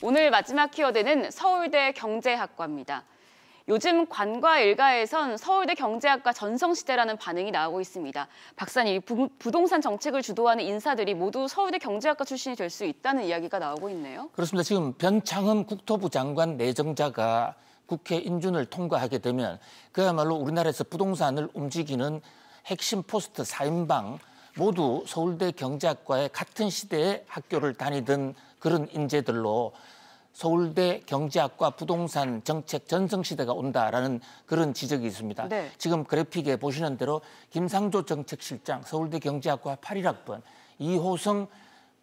오늘 마지막 키워드는 서울대 경제학과입니다. 요즘 관과 일가에선 서울대 경제학과 전성시대라는 반응이 나오고 있습니다. 박사님, 부, 부동산 정책을 주도하는 인사들이 모두 서울대 경제학과 출신이 될 수 있다는 이야기가 나오고 있네요. 그렇습니다. 지금 변창흠 국토부 장관 내정자가 국회 인준을 통과하게 되면 그야말로 우리나라에서 부동산을 움직이는 핵심 포스트 4인방 모두 서울대 경제학과의 같은 시대에 학교를 다니던 그런 인재들로 서울대 경제학과 부동산 정책 전성시대가 온다라는 그런 지적이 있습니다. 네. 지금 그래픽에 보시는 대로 김상조 정책실장 서울대 경제학과 8일학번 이호성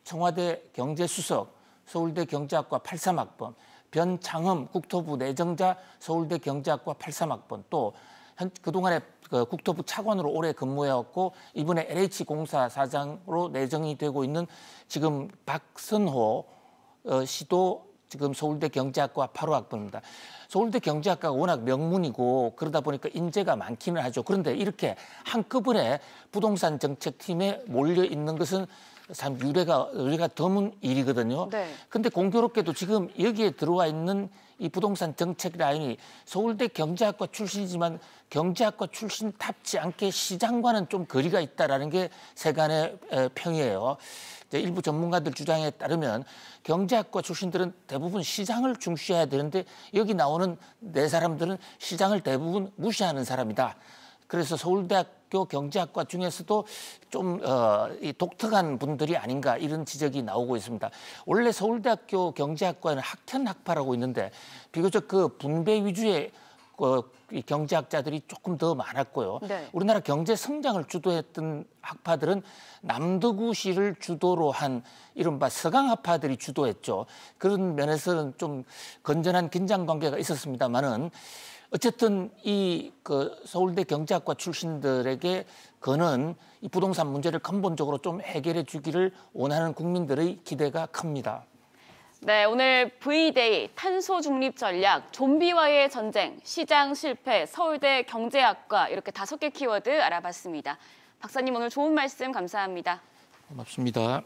청와대 경제수석 서울대 경제학과 83학번 변창흠 국토부 내정자 서울대 경제학과 83학번 또 현, 그동안에 그 국토부 차관으로 오래 근무해왔고 이번에 LH 공사 사장으로 내정이 되고 있는 지금 박선호 어, 시도 지금 서울대 경제학과 8호 학부입니다 서울대 경제학과가 워낙 명문이고 그러다 보니까 인재가 많기는 하죠. 그런데 이렇게 한꺼번에 부동산 정책팀에 몰려 있는 것은 참 유례가 우리가 드문 일이거든요. 네. 근데 공교롭게도 지금 여기에 들어와 있는 이 부동산 정책 라인이 서울대 경제학과 출신이지만 경제학과 출신 답지 않게 시장과는 좀 거리가 있다라는 게 세간의 평이에요. 일부 전문가들 주장에 따르면 경제학과 출신들은 대부분 시장을 중시해야 되는데 여기 나오는 네 사람들은 시장을 대부분 무시하는 사람이다. 그래서 서울대학교 경제학과 중에서도 좀 어, 이 독특한 분들이 아닌가 이런 지적이 나오고 있습니다. 원래 서울대학교 경제학과는 학현학파라고 있는데 비교적 그 분배 위주의 그 이 경제학자들이 조금 더 많았고요. 네. 우리나라 경제 성장을 주도했던 학파들은 남대구시를 주도로 한 이른바 서강학파들이 주도했죠. 그런 면에서는 좀 건전한 긴장 관계가 있었습니다마는 어쨌든 이 그 서울대 경제학과 출신들에게 그는 이 부동산 문제를 근본적으로 좀 해결해 주기를 원하는 국민들의 기대가 큽니다. 네, 오늘 V-데이, 탄소 중립 전략, 좀비와의 전쟁, 시장 실패, 서울대 경제학과 이렇게 다섯 개 키워드 알아봤습니다. 박사님 오늘 좋은 말씀 감사합니다. 고맙습니다.